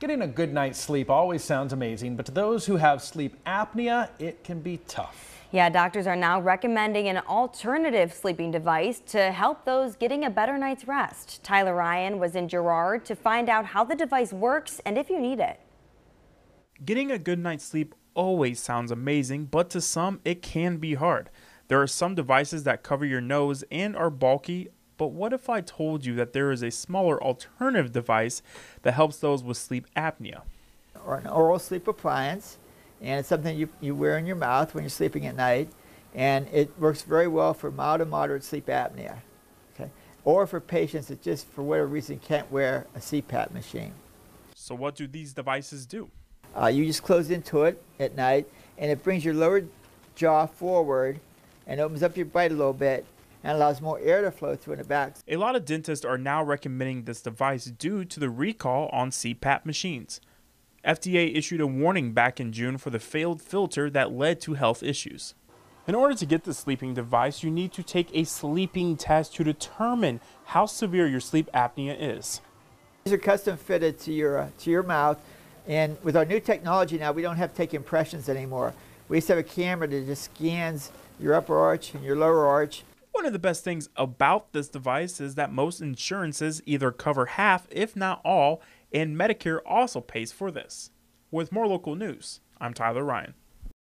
Getting a good night's sleep always sounds amazing, but to those who have sleep apnea, it can be tough. Yeah, doctors are now recommending an alternative sleeping device to help those getting a better night's rest. Tyler Ryan was in Gerard to find out how the device works and if you need it. Getting a good night's sleep always sounds amazing, but to some, it can be hard. There are some devices that cover your nose and are bulky, but what if I told you that there is a smaller alternative device that helps those with sleep apnea? Or an oral sleep appliance, and it's something you, you wear in your mouth when you're sleeping at night, and it works very well for mild to moderate sleep apnea, okay? or for patients that just, for whatever reason, can't wear a CPAP machine. So, what do these devices do? Uh, you just close into it at night, and it brings your lower jaw forward and opens up your bite a little bit, and allows more air to flow through in the back. A lot of dentists are now recommending this device due to the recall on CPAP machines. FDA issued a warning back in June for the failed filter that led to health issues. In order to get the sleeping device, you need to take a sleeping test to determine how severe your sleep apnea is. These are custom fitted to your, uh, to your mouth, and with our new technology now, we don't have to take impressions anymore. We just have a camera that just scans your upper arch and your lower arch. One of the best things about this device is that most insurances either cover half, if not all, and Medicare also pays for this. With more local news, I'm Tyler Ryan.